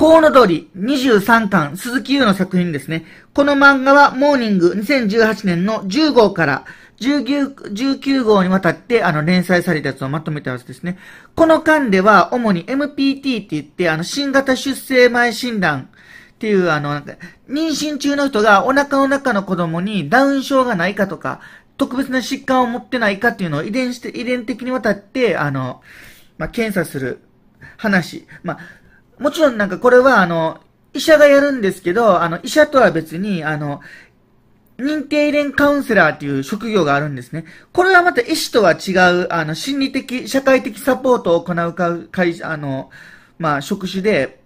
コウノドリ23巻、鈴木優の作品ですね。この漫画は、モーニング2018年の10号から 19, 19号にわたって、あの、連載されたやつをまとめたやつですね。この巻では、主に MPT って言って、あの、新型出生前診断っていう、あの、なんか、妊娠中の人がお腹の中の子供にダウン症がないかとか、特別な疾患を持ってないかっていうのを遺伝して、遺伝的にわたって、あの、まあ、検査する話。まあ、もちろんなんかこれはあの、医者がやるんですけど、あの、医者とは別に、あの、認定伝カウンセラーっていう職業があるんですね。これはまた医師とは違う、あの、心理的、社会的サポートを行う会、あの、まあ、職種で、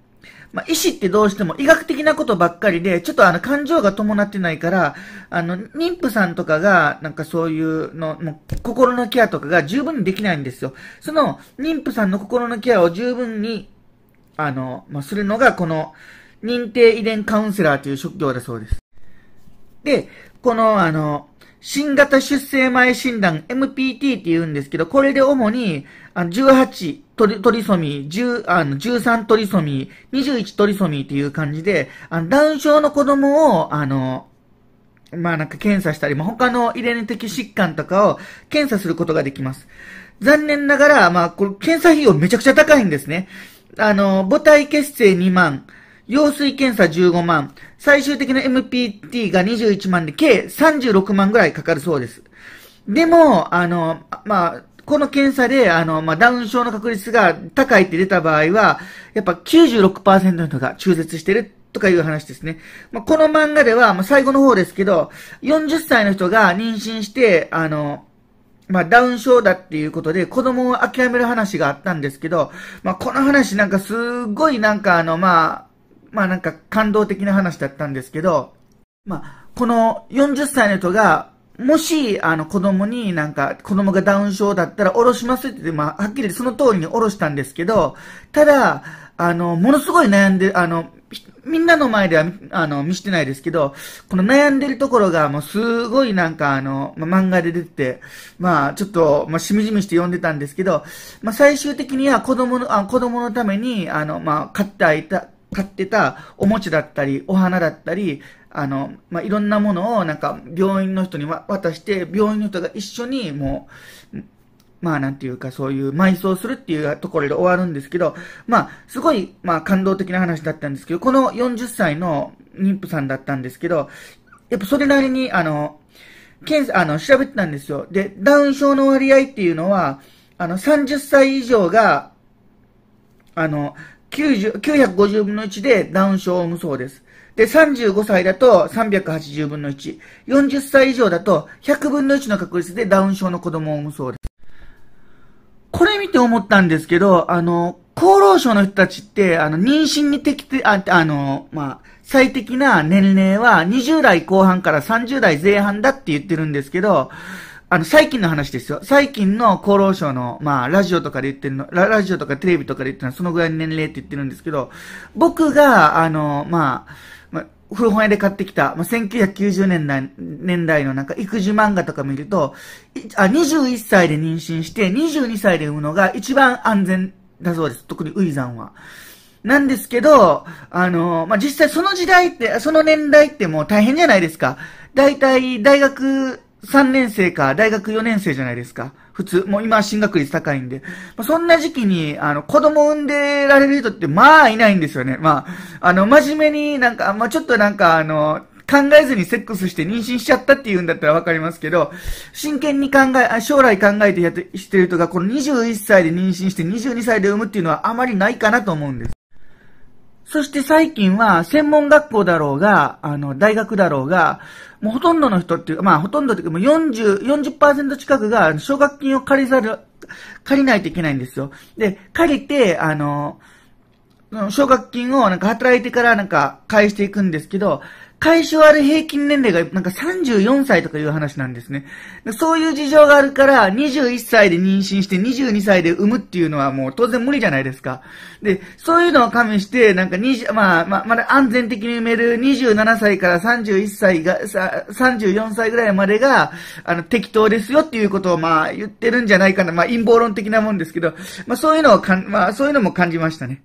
まあ、医師ってどうしても医学的なことばっかりで、ちょっとあの、感情が伴ってないから、あの、妊婦さんとかが、なんかそういうの、もう心のケアとかが十分にできないんですよ。その、妊婦さんの心のケアを十分にあの、まあ、するのが、この、認定遺伝カウンセラーという職業だそうです。で、この、あの、新型出生前診断 MPT って言うんですけど、これで主に、18トリソミー、1あの13トリソミー、21トリソミーっていう感じで、あのダウン症の子供を、あの、まあ、なんか検査したり、まあ、他の遺伝的疾患とかを検査することができます。残念ながら、まあ、これ検査費用めちゃくちゃ高いんですね。あの、母体血清2万、羊水検査15万、最終的な MPT が21万で、計36万ぐらいかかるそうです。でも、あの、まあ、この検査で、あの、まあ、ダウン症の確率が高いって出た場合は、やっぱ96%の人が中絶してるとかいう話ですね。まあ、この漫画では、まあ、最後の方ですけど、40歳の人が妊娠して、あの、まあ、ダウン症だっていうことで、子供を諦める話があったんですけど、まあ、この話なんかすごいなんかあの、まあ、まあなんか感動的な話だったんですけど、まあ、この40歳の人が、もし、あの、子供になんか、子供がダウン症だったら、おろしますって言って、まあ、はっきりその通りにおろしたんですけど、ただ、あの、ものすごい悩んで、あの、みんなの前では、あの、見してないですけど、この悩んでるところが、もうすごいなんかあの、ま漫画で出てて、まあ、ちょっと、まあ、しみじみして読んでたんですけど、まあ、最終的には子供の、あ子供のために、あの、まあ、買っていた、買ってたおもちだったり、お花だったり、あの、まあ、いろんなものをなんか病院の人に渡して、病院の人が一緒にもう、まあなんていうかそういう埋葬するっていうところで終わるんですけど、まあすごい、まあ感動的な話だったんですけど、この40歳の妊婦さんだったんですけど、やっぱそれなりに、あの、検査、あの、調べてたんですよ。で、ダウン症の割合っていうのは、あの、30歳以上が、あの、90 950分の1でダウン症を無そうです。で、35歳だと380分の1、40歳以上だと100分の1の確率でダウン症の子供を産むそうです。これ見て思ったんですけど、あの、厚労省の人たちって、あの、妊娠に適て、あ、あの、まあ、最適な年齢は20代後半から30代前半だって言ってるんですけど、あの、最近の話ですよ。最近の厚労省の、まあ、ラジオとかで言ってるのラ、ラジオとかテレビとかで言ってるのはそのぐらいの年齢って言ってるんですけど、僕が、あの、まあ、古本屋で買ってきた、まあ、1990年代、年代のなんか育児漫画とか見ると、あ、21歳で妊娠して、22歳で産むのが一番安全だそうです。特にウイザンは。なんですけど、あの、まあ、実際その時代って、その年代ってもう大変じゃないですか。大体、大学3年生か大学4年生じゃないですか。普通。もう今は進学率高いんで。まあ、そんな時期に、あの、子供産んでられる人って、まあいないんですよね。まあ、あの、真面目になんか、まあちょっとなんか、あの、考えずにセックスして妊娠しちゃったって言うんだったらわかりますけど、真剣に考え、将来考えてやって、してる人が、この21歳で妊娠して22歳で産むっていうのはあまりないかなと思うんです。そして最近は、専門学校だろうが、あの、大学だろうが、もうほとんどの人っていうか、まあほとんどていうか、もう40、40%近くが、奨学金を借りざる、借りないといけないんですよ。で、借りて、あの、奨学金をなんか働いてからなんか返していくんですけど、返し終わる平均年齢がなんか34歳とかいう話なんですね。そういう事情があるから、21歳で妊娠して22歳で産むっていうのはもう当然無理じゃないですか。で、そういうのを加味して、なんか20、まあ、まあ、まだ安全的に産める27歳から31歳が、さ34歳ぐらいまでが、あの、適当ですよっていうことをまあ言ってるんじゃないかな。まあ陰謀論的なもんですけど、まあそういうのをかん、まあそういうのも感じましたね。